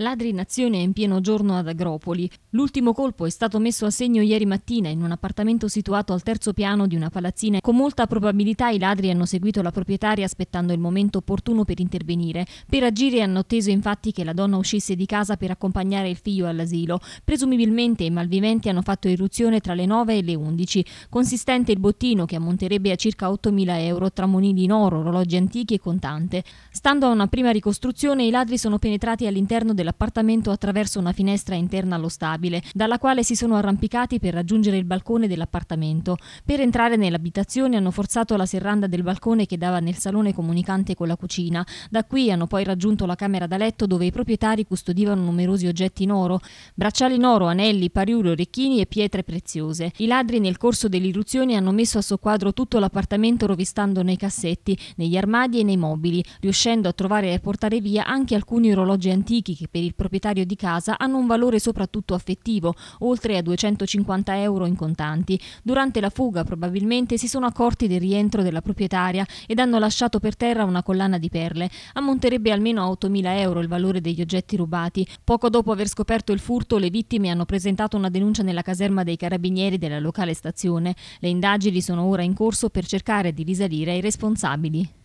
Ladri in azione in pieno giorno ad Agropoli. L'ultimo colpo è stato messo a segno ieri mattina in un appartamento situato al terzo piano di una palazzina. Con molta probabilità i ladri hanno seguito la proprietaria aspettando il momento opportuno per intervenire. Per agire hanno atteso infatti che la donna uscisse di casa per accompagnare il figlio all'asilo. Presumibilmente i malviventi hanno fatto irruzione tra le 9 e le 11. Consistente il bottino che ammonterebbe a circa 8.000 euro tra monili in oro, orologi antichi e contante. Stando a una prima ricostruzione i ladri sono penetrati all'interno del dell'appartamento attraverso una finestra interna allo stabile, dalla quale si sono arrampicati per raggiungere il balcone dell'appartamento. Per entrare nell'abitazione hanno forzato la serranda del balcone che dava nel salone comunicante con la cucina. Da qui hanno poi raggiunto la camera da letto dove i proprietari custodivano numerosi oggetti in oro, bracciali in oro, anelli, pariuri, orecchini e pietre preziose. I ladri nel corso dell'irruzione hanno messo a soqquadro tutto l'appartamento rovistando nei cassetti, negli armadi e nei mobili, riuscendo a trovare e portare via anche alcuni orologi antichi che per il proprietario di casa hanno un valore soprattutto affettivo, oltre a 250 euro in contanti. Durante la fuga probabilmente si sono accorti del rientro della proprietaria ed hanno lasciato per terra una collana di perle. Ammonterebbe almeno a 8.000 euro il valore degli oggetti rubati. Poco dopo aver scoperto il furto, le vittime hanno presentato una denuncia nella caserma dei carabinieri della locale stazione. Le indagini sono ora in corso per cercare di risalire ai responsabili.